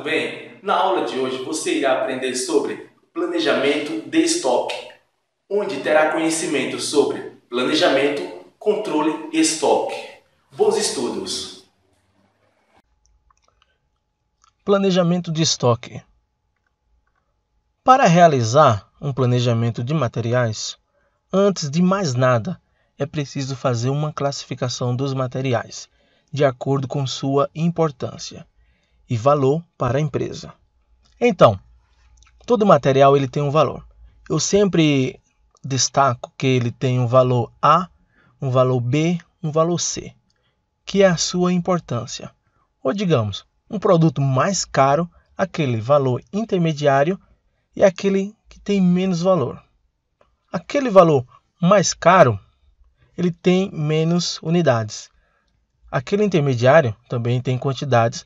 tudo bem? Na aula de hoje você irá aprender sobre planejamento de estoque, onde terá conhecimento sobre planejamento, controle e estoque. Bons estudos! Planejamento de estoque. Para realizar um planejamento de materiais, antes de mais nada, é preciso fazer uma classificação dos materiais de acordo com sua importância e valor para a empresa. Então, todo material ele tem um valor. Eu sempre destaco que ele tem um valor A, um valor B, um valor C, que é a sua importância. Ou digamos, um produto mais caro, aquele valor intermediário e aquele que tem menos valor. Aquele valor mais caro, ele tem menos unidades. Aquele intermediário também tem quantidades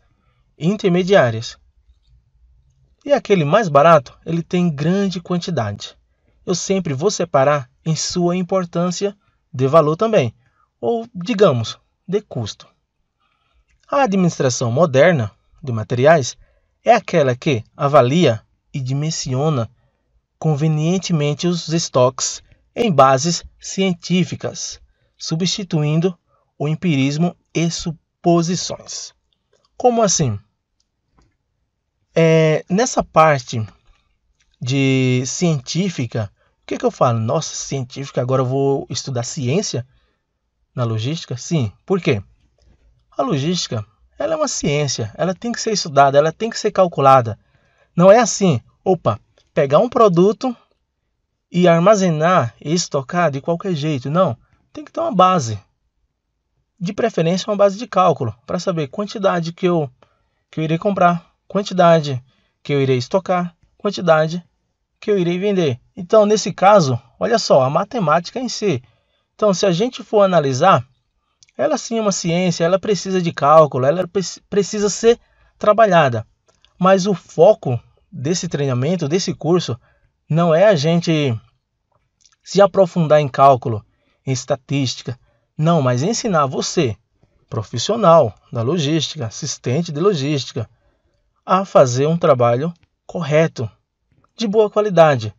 intermediárias. E aquele mais barato, ele tem grande quantidade. Eu sempre vou separar em sua importância de valor também, ou digamos, de custo. A administração moderna de materiais é aquela que avalia e dimensiona convenientemente os estoques em bases científicas, substituindo o empirismo e suposições. Como assim? É, nessa parte de científica, o que, que eu falo? Nossa, científica, agora eu vou estudar ciência na logística? Sim, por quê? A logística ela é uma ciência, ela tem que ser estudada, ela tem que ser calculada. Não é assim, opa, pegar um produto e armazenar e estocar de qualquer jeito. Não, tem que ter uma base, de preferência uma base de cálculo, para saber quantidade que eu, que eu irei comprar, quantidade que eu irei estocar, quantidade que eu irei vender. Então, nesse caso, olha só, a matemática em si. Então, se a gente for analisar, ela sim é uma ciência, ela precisa de cálculo, ela precisa ser trabalhada. Mas o foco desse treinamento, desse curso, não é a gente se aprofundar em cálculo, em estatística, não, mas ensinar você, profissional da logística, assistente de logística, a fazer um trabalho correto, de boa qualidade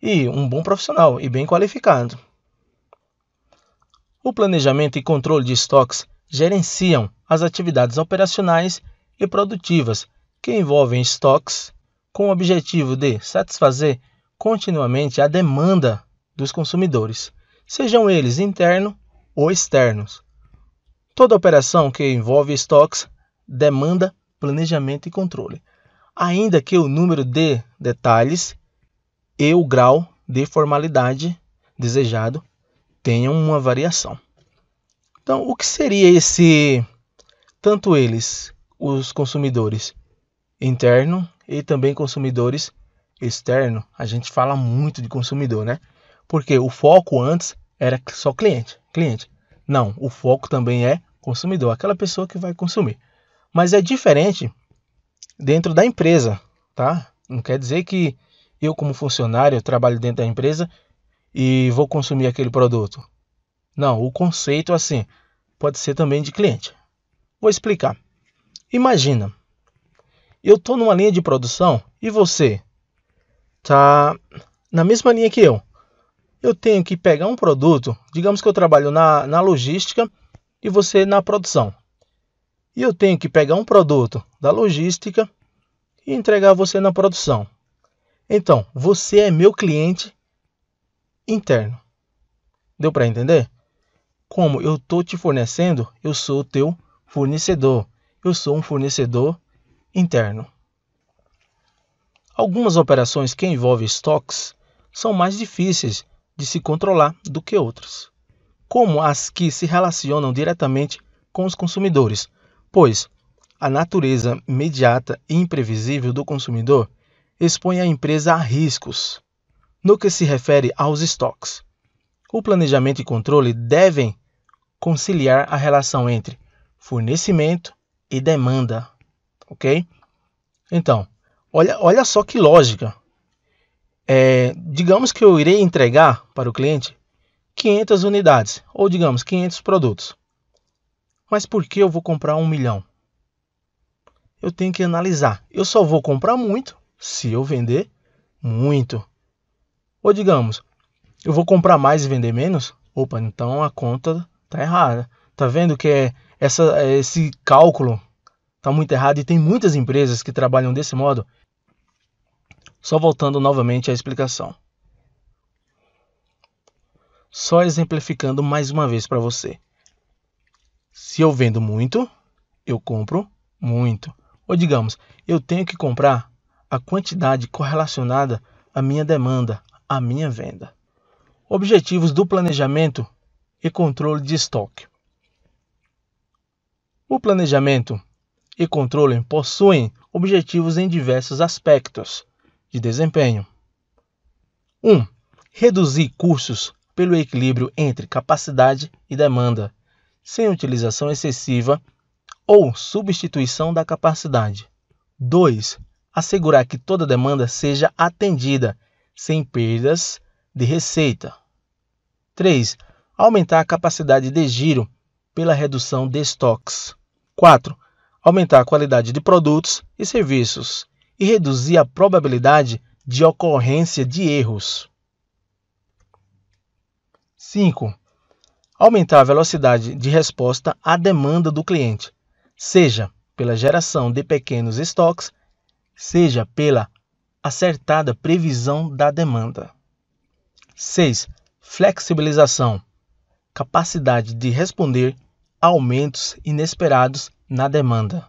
e um bom profissional e bem qualificado. O planejamento e controle de estoques gerenciam as atividades operacionais e produtivas que envolvem estoques com o objetivo de satisfazer continuamente a demanda dos consumidores, sejam eles interno ou externos. Toda operação que envolve estoques demanda planejamento e controle, ainda que o número de detalhes e o grau de formalidade desejado tenham uma variação. Então, o que seria esse tanto eles, os consumidores interno e também consumidores externo? A gente fala muito de consumidor, né? Porque o foco antes era só cliente, cliente. Não, o foco também é consumidor, aquela pessoa que vai consumir. Mas é diferente dentro da empresa, tá? Não quer dizer que eu como funcionário eu trabalho dentro da empresa e vou consumir aquele produto. Não, o conceito assim pode ser também de cliente. Vou explicar. Imagina, eu tô numa linha de produção e você tá na mesma linha que eu eu tenho que pegar um produto, digamos que eu trabalho na, na logística e você na produção. E eu tenho que pegar um produto da logística e entregar você na produção. Então, você é meu cliente interno. Deu para entender? Como eu tô te fornecendo, eu sou o teu fornecedor. Eu sou um fornecedor interno. Algumas operações que envolvem estoques são mais difíceis de se controlar do que outras, como as que se relacionam diretamente com os consumidores, pois a natureza imediata e imprevisível do consumidor expõe a empresa a riscos. No que se refere aos estoques, o planejamento e controle devem conciliar a relação entre fornecimento e demanda, ok? Então, olha, olha só que lógica. É, digamos que eu irei entregar para o cliente 500 unidades, ou digamos 500 produtos. Mas por que eu vou comprar um milhão? Eu tenho que analisar. Eu só vou comprar muito se eu vender muito. Ou digamos, eu vou comprar mais e vender menos? Opa, então a conta tá errada. Tá vendo que é essa, é esse cálculo tá muito errado e tem muitas empresas que trabalham desse modo. Só voltando novamente à explicação. Só exemplificando mais uma vez para você. Se eu vendo muito, eu compro muito. Ou digamos, eu tenho que comprar a quantidade correlacionada à minha demanda, à minha venda. Objetivos do planejamento e controle de estoque. O planejamento e controle possuem objetivos em diversos aspectos de desempenho. 1. Um, reduzir custos pelo equilíbrio entre capacidade e demanda, sem utilização excessiva ou substituição da capacidade. 2. Assegurar que toda demanda seja atendida, sem perdas de receita. 3. Aumentar a capacidade de giro pela redução de estoques. 4. Aumentar a qualidade de produtos e serviços, e reduzir a probabilidade de ocorrência de erros. 5. Aumentar a velocidade de resposta à demanda do cliente, seja pela geração de pequenos estoques, seja pela acertada previsão da demanda. 6. Flexibilização capacidade de responder a aumentos inesperados na demanda.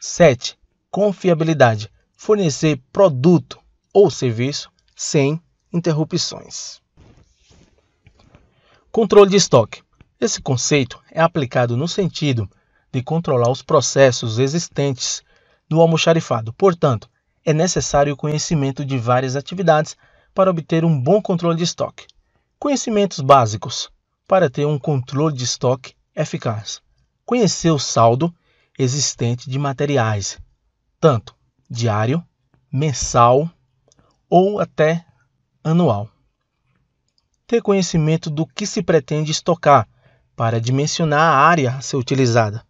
7 confiabilidade, fornecer produto ou serviço sem interrupções. Controle de estoque. Esse conceito é aplicado no sentido de controlar os processos existentes no almoxarifado. Portanto, é necessário o conhecimento de várias atividades para obter um bom controle de estoque. Conhecimentos básicos para ter um controle de estoque eficaz. Conhecer o saldo existente de materiais tanto diário, mensal ou até anual. Ter conhecimento do que se pretende estocar para dimensionar a área a ser utilizada.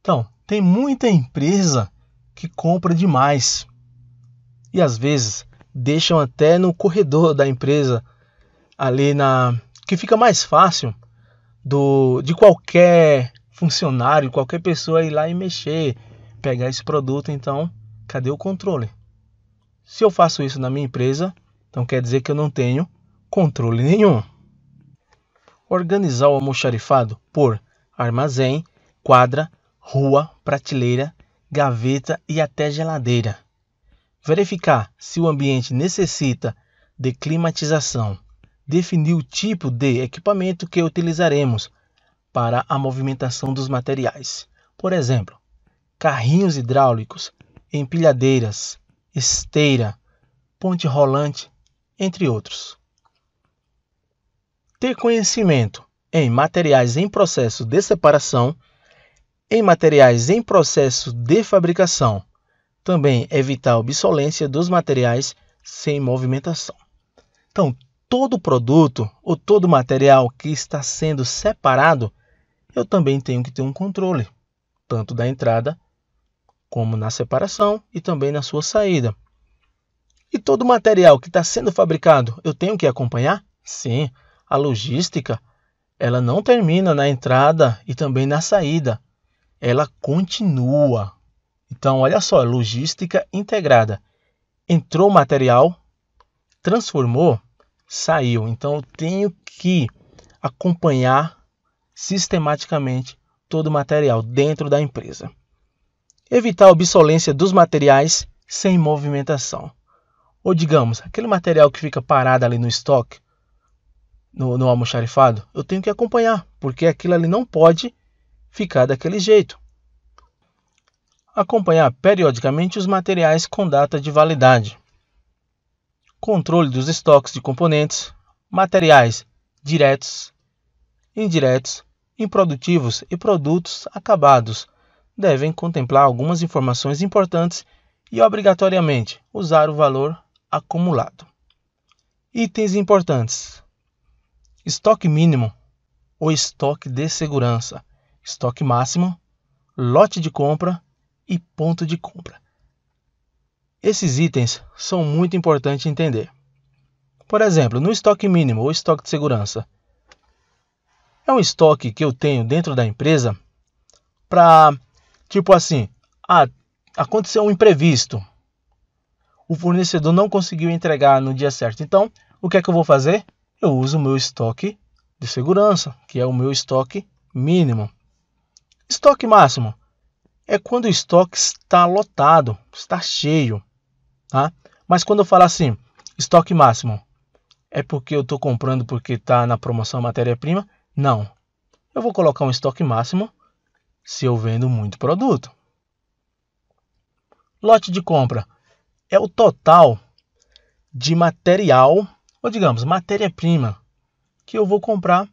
Então, tem muita empresa que compra demais e às vezes deixam até no corredor da empresa ali na que fica mais fácil do de qualquer funcionário, qualquer pessoa ir lá e mexer, pegar esse produto, então cadê o controle? Se eu faço isso na minha empresa, então quer dizer que eu não tenho controle nenhum. Organizar o almoxarifado por armazém, quadra, rua, prateleira, gaveta e até geladeira. Verificar se o ambiente necessita de climatização. Definir o tipo de equipamento que utilizaremos para a movimentação dos materiais. Por exemplo, carrinhos hidráulicos empilhadeiras, esteira, ponte rolante, entre outros. Ter conhecimento em materiais em processo de separação, em materiais em processo de fabricação. Também evitar a obsolência dos materiais sem movimentação. Então, todo produto ou todo material que está sendo separado, eu também tenho que ter um controle, tanto da entrada como na separação e também na sua saída. E todo o material que está sendo fabricado, eu tenho que acompanhar? Sim, a logística ela não termina na entrada e também na saída, ela continua. Então, olha só, logística integrada. Entrou material, transformou, saiu. Então, eu tenho que acompanhar sistematicamente todo o material dentro da empresa evitar a obsolência dos materiais sem movimentação. Ou digamos, aquele material que fica parado ali no estoque, no, no almoxarifado, eu tenho que acompanhar, porque aquilo ali não pode ficar daquele jeito. Acompanhar periodicamente os materiais com data de validade. Controle dos estoques de componentes, materiais diretos, indiretos, improdutivos e produtos acabados devem contemplar algumas informações importantes e, obrigatoriamente, usar o valor acumulado. Itens importantes: estoque mínimo ou estoque de segurança, estoque máximo, lote de compra e ponto de compra. Esses itens são muito importantes entender. Por exemplo, no estoque mínimo ou estoque de segurança, é um estoque que eu tenho dentro da empresa para Tipo assim, ah, aconteceu um imprevisto. O fornecedor não conseguiu entregar no dia certo. Então, o que é que eu vou fazer? Eu uso o meu estoque de segurança, que é o meu estoque mínimo. Estoque máximo é quando o estoque está lotado, está cheio. Tá? Mas quando eu falo assim, estoque máximo, é porque eu estou comprando porque está na promoção matéria-prima? Não. Eu vou colocar um estoque máximo se eu vendo muito produto. Lote de compra é o total de material, ou digamos, matéria-prima, que eu vou comprar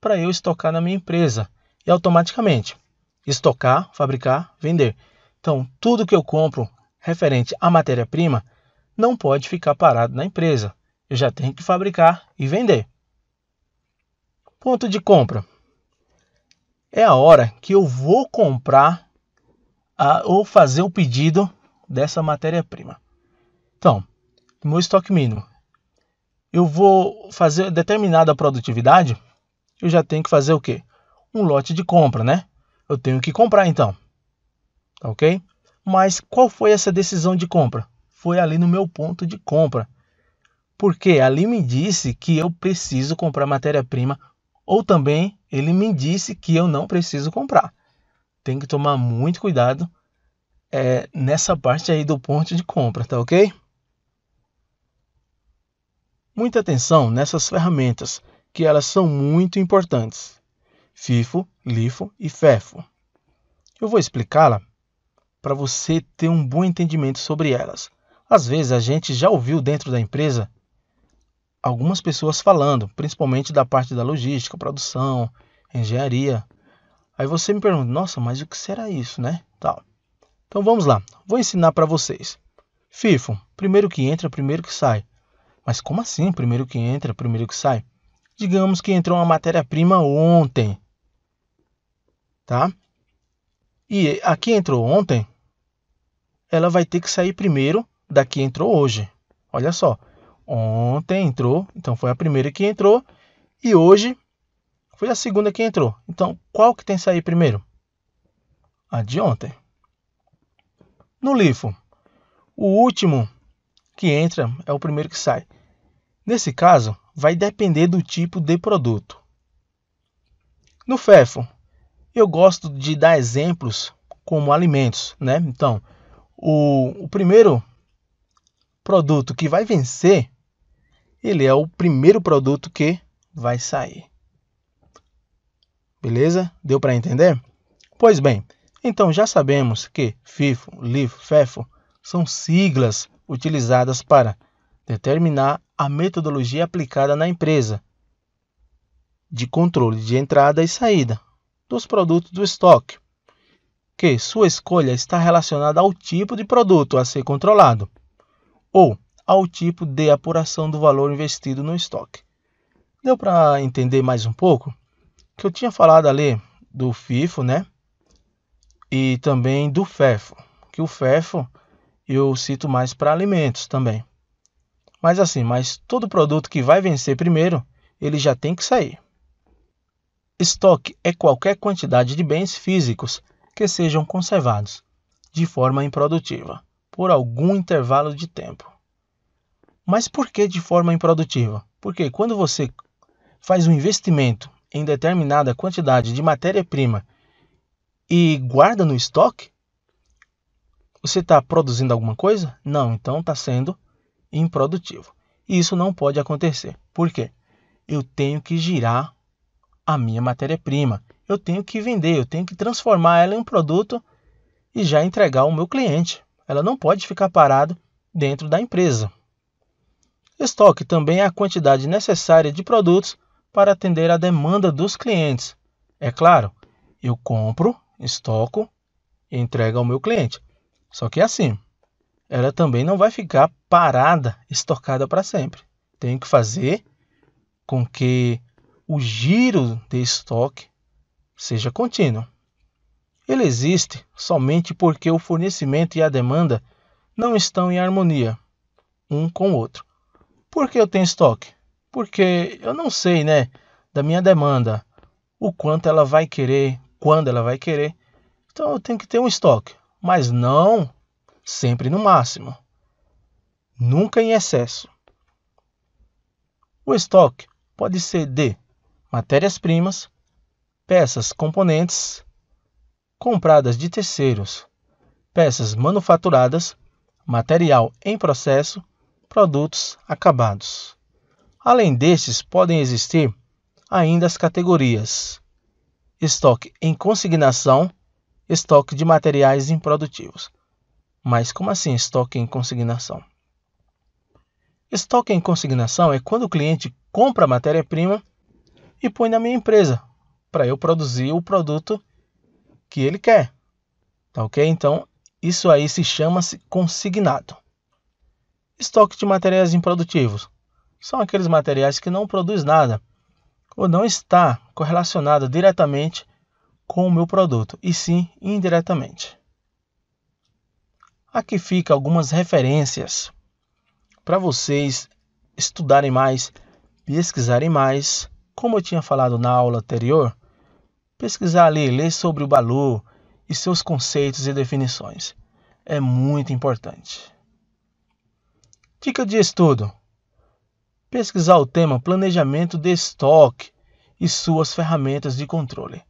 para eu estocar na minha empresa e automaticamente estocar, fabricar, vender. Então, tudo que eu compro referente à matéria-prima não pode ficar parado na empresa. Eu já tenho que fabricar e vender. Ponto de compra é a hora que eu vou comprar a, ou fazer o pedido dessa matéria-prima. Então, meu estoque mínimo, eu vou fazer determinada produtividade, eu já tenho que fazer o quê? Um lote de compra, né? Eu tenho que comprar então. Tá ok? Mas qual foi essa decisão de compra? Foi ali no meu ponto de compra. Porque ali me disse que eu preciso comprar matéria-prima ou também ele me disse que eu não preciso comprar. Tem que tomar muito cuidado é, nessa parte aí do ponto de compra, tá ok? Muita atenção nessas ferramentas, que elas são muito importantes. FIFO, LIFO e FEFO. Eu vou explicá-la para você ter um bom entendimento sobre elas. Às vezes a gente já ouviu dentro da empresa algumas pessoas falando, principalmente da parte da logística, produção, engenharia. Aí você me pergunta, nossa, mas o que será isso, né? Tal. Então vamos lá, vou ensinar para vocês. FIFO, primeiro que entra, primeiro que sai. Mas como assim, primeiro que entra, primeiro que sai? Digamos que entrou uma matéria-prima ontem, tá? E a que entrou ontem, ela vai ter que sair primeiro da que entrou hoje. Olha só, Ontem entrou, então foi a primeira que entrou. E hoje foi a segunda que entrou. Então, qual que tem que sair primeiro? A de ontem. No LIFO, o último que entra é o primeiro que sai. Nesse caso, vai depender do tipo de produto. No FEFO, eu gosto de dar exemplos como alimentos, né? Então, o, o primeiro produto que vai vencer ele é o primeiro produto que vai sair. Beleza? Deu para entender? Pois bem, então já sabemos que FIFO, LIFO, FEFO são siglas utilizadas para determinar a metodologia aplicada na empresa de controle de entrada e saída dos produtos do estoque, que sua escolha está relacionada ao tipo de produto a ser controlado ou ao tipo de apuração do valor investido no estoque. Deu para entender mais um pouco? Que eu tinha falado ali do FIFO, né? E também do FEFO, que o FEFO eu cito mais para alimentos também. Mas assim, mas todo produto que vai vencer primeiro, ele já tem que sair. Estoque é qualquer quantidade de bens físicos que sejam conservados de forma improdutiva por algum intervalo de tempo mas por que de forma improdutiva? Porque quando você faz um investimento em determinada quantidade de matéria-prima e guarda no estoque, você está produzindo alguma coisa? Não, então está sendo improdutivo. E isso não pode acontecer. Por quê? Eu tenho que girar a minha matéria-prima. Eu tenho que vender, eu tenho que transformar ela em um produto e já entregar ao meu cliente. Ela não pode ficar parada dentro da empresa. Estoque também é a quantidade necessária de produtos para atender a demanda dos clientes. É claro, eu compro, estoco e entrego ao meu cliente. Só que é assim, ela também não vai ficar parada, estocada para sempre. Tenho que fazer com que o giro de estoque seja contínuo. Ele existe somente porque o fornecimento e a demanda não estão em harmonia um com o outro. Por que eu tenho estoque? Porque eu não sei, né, da minha demanda, o quanto ela vai querer, quando ela vai querer. Então eu tenho que ter um estoque, mas não sempre no máximo, nunca em excesso. O estoque pode ser de matérias-primas, peças, componentes compradas de terceiros, peças manufaturadas, material em processo produtos acabados. Além destes, podem existir ainda as categorias: estoque em consignação, estoque de materiais improdutivos. Mas como assim estoque em consignação? Estoque em consignação é quando o cliente compra matéria-prima e põe na minha empresa para eu produzir o produto que ele quer. Tá ok? Então, isso aí se chama -se consignado. Estoque de materiais improdutivos são aqueles materiais que não produz nada ou não está correlacionado diretamente com o meu produto, e sim indiretamente. Aqui fica algumas referências para vocês estudarem mais, pesquisarem mais, como eu tinha falado na aula anterior, pesquisar ali, ler sobre o valor e seus conceitos e definições. É muito importante. Dica de estudo: pesquisar o tema planejamento de estoque e suas ferramentas de controle.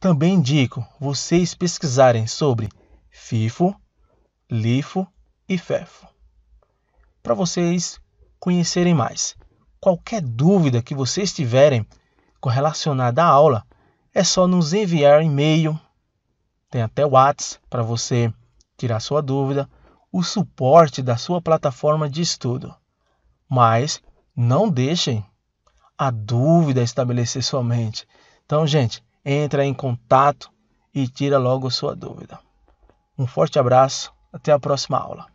Também indico vocês pesquisarem sobre FIFO, LIFO e FEFO, para vocês conhecerem mais. Qualquer dúvida que vocês tiverem correlacionada à aula, é só nos enviar um e-mail, tem até WhatsApp para você tirar sua dúvida o suporte da sua plataforma de estudo. Mas não deixem a dúvida estabelecer sua mente. Então, gente, entra em contato e tira logo sua dúvida. Um forte abraço, até a próxima aula.